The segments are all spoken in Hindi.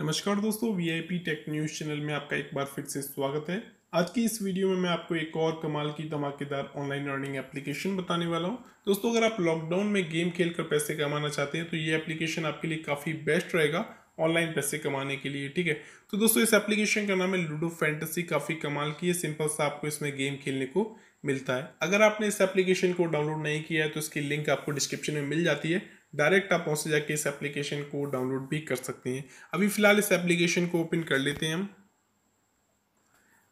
नमस्कार दोस्तों V I P tech news channel में आपका एक बार फिर से स्वागत है आज की इस वीडियो में मैं आपको एक और कमाल की धमाकेदार ऑनलाइन अर्निंग एप्लीकेशन बताने वाला हूं दोस्तों अगर आप लॉकडाउन में गेम खेलकर पैसे कमाना चाहते हैं तो ये एप्लीकेशन आपके लिए काफ़ी बेस्ट रहेगा ऑनलाइन पैसे कमाने के लिए ठीक है तो दोस्तों इस एप्लीकेशन का नाम है लूडो फैंटेसी काफ़ी कमाल की है सिंपल सा आपको इसमें गेम खेलने को मिलता है अगर आपने इस एप्लीकेशन को डाउनलोड नहीं किया है तो इसकी लिंक आपको डिस्क्रिप्शन में मिल जाती है डायरेक्ट आप वहाँ से जाके इस एप्लीकेशन को डाउनलोड भी कर सकते हैं अभी फ़िलहाल इस एप्लीकेशन को ओपन कर लेते हैं हम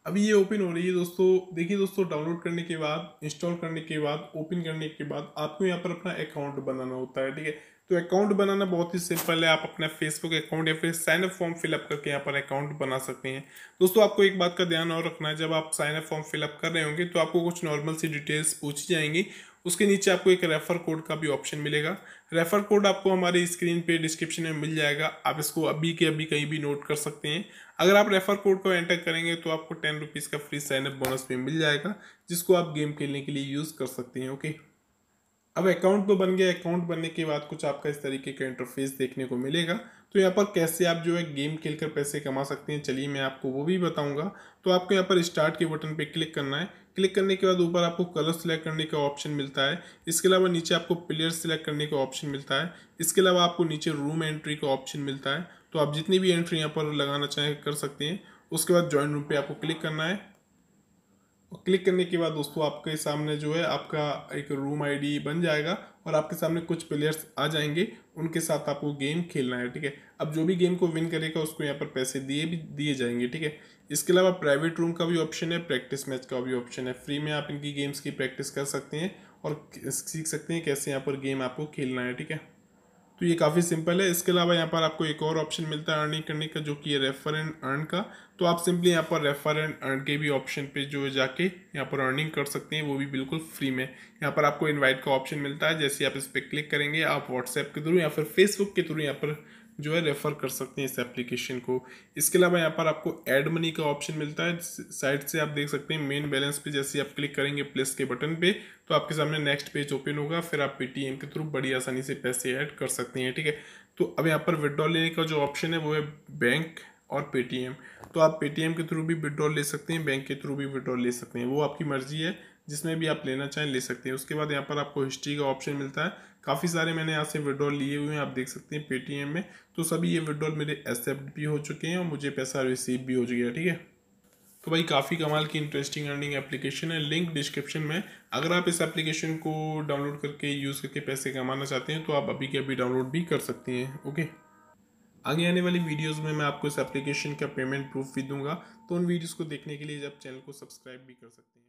अभी ये ओपन हो रही है दोस्तों देखिए दोस्तों डाउनलोड करने के बाद इंस्टॉल करने के बाद ओपन करने के बाद आपको यहाँ पर अपना अकाउंट बनाना होता है ठीक है तो अकाउंट बनाना बहुत ही सिंपल है आप अपना फेसबुक अकाउंट या फिर साइन अप फॉर्म फिलअप करके यहाँ पर अकाउंट बना सकते हैं दोस्तों आपको एक बात का ध्यान और रखना है जब आप साइन अप फॉर्म फिलअप कर रहे होंगे तो आपको कुछ नॉर्मल सी डिटेल्स पूछी जाएंगी उसके नीचे आपको एक रेफर कोड का भी ऑप्शन मिलेगा रेफर कोड आपको हमारे स्क्रीन पे डिस्क्रिप्शन में मिल जाएगा आप इसको अभी के अभी कहीं भी नोट कर सकते हैं अगर आप रेफर कोड को एंटर करेंगे तो आपको टेन रुपीज़ का फ्री साइनअप बोनस भी मिल जाएगा जिसको आप गेम खेलने के लिए यूज़ कर सकते हैं ओके अब अकाउंट तो बन गया अकाउंट बनने के बाद कुछ आपका इस तरीके का इंटरफेस देखने को मिलेगा तो यहाँ पर कैसे आप जो है गेम खेल कर पैसे कमा सकते हैं चलिए मैं आपको वो भी बताऊंगा तो आपको यहाँ पर स्टार्ट के बटन पे क्लिक करना है क्लिक करने के बाद ऊपर आपको कलर सेलेक्ट करने का ऑप्शन मिलता है इसके अलावा नीचे आपको प्लेयर सेलेक्ट करने का ऑप्शन मिलता है इसके अलावा आपको नीचे रूम एंट्री का ऑप्शन मिलता है तो आप जितनी भी एंट्री यहाँ पर लगाना चाहें कर सकते हैं उसके बाद ज्वाइन रूम पर आपको क्लिक करना है क्लिक करने के बाद दोस्तों आपके सामने जो है आपका एक रूम आईडी बन जाएगा और आपके सामने कुछ प्लेयर्स आ जाएंगे उनके साथ आपको गेम खेलना है ठीक है अब जो भी गेम को विन करेगा उसको यहाँ पर पैसे दिए भी दिए जाएंगे ठीक है इसके अलावा प्राइवेट रूम का भी ऑप्शन है प्रैक्टिस मैच का भी ऑप्शन है फ्री में आप इनकी गेम्स की प्रैक्टिस कर सकते हैं और सीख सकते हैं कैसे यहाँ पर गेम आपको खेलना है ठीक है तो ये काफ़ी सिंपल है इसके अलावा यहाँ पर आपको एक और ऑप्शन मिलता है अर्निंग करने का जो कि है रेफर एंड अर्न का तो आप सिंपली यहाँ पर रेफर एंड अर्न के भी ऑप्शन पे जो है जाके यहाँ पर अर्निंग कर सकते हैं वो भी बिल्कुल फ्री में यहाँ पर आपको इनवाइट का ऑप्शन मिलता है जैसे आप इस पर क्लिक करेंगे आप व्हाट्सएप के थ्रू या फिर फेसबुक के थ्रू यहाँ पर जो है रेफ़र कर सकते हैं इस एप्लीकेशन को इसके अलावा यहाँ पर आपको एड मनी का ऑप्शन मिलता है साइड से आप देख सकते हैं मेन बैलेंस पे जैसे आप क्लिक करेंगे प्लस के बटन पे तो आपके सामने नेक्स्ट पेज ओपन होगा फिर आप पेटीएम के थ्रू बड़ी आसानी से पैसे ऐड कर सकते हैं ठीक है तो अब यहाँ पर विड्रॉ लेने का जो ऑप्शन है वो है बैंक और पेटीएम तो आप पेटीएम के थ्रू भी विड्रॉ ले सकते हैं बैंक के थ्रू भी विड्रॉ ले सकते हैं वो आपकी मर्जी है जिसमें भी आप लेना चाहें ले सकते हैं उसके बाद यहाँ पर आपको हिस्ट्री का ऑप्शन मिलता है काफ़ी सारे मैंने यहाँ से विड्रॉल लिए हुए हैं आप देख सकते हैं पेटीएम में तो सभी ये विड्रॉल मेरे एक्सेप्ट भी हो चुके हैं और मुझे पैसा रिसीव भी हो चुका है ठीक है तो भाई काफ़ी कमाल की इंटरेस्टिंग अर्निंग एप्लीकेशन है लिंक डिस्क्रिप्शन में अगर आप इस एप्लीकेशन को डाउनलोड करके यूज़ करके पैसे कमाना चाहते हैं तो आप अभी के अभी डाउनलोड भी कर सकते हैं ओके आगे आने वाली वीडियोस में मैं आपको इस एप्लीकेशन का पेमेंट प्रूफ भी दूंगा तो उन वीडियोस को देखने के लिए आप चैनल को सब्सक्राइब भी कर सकते हैं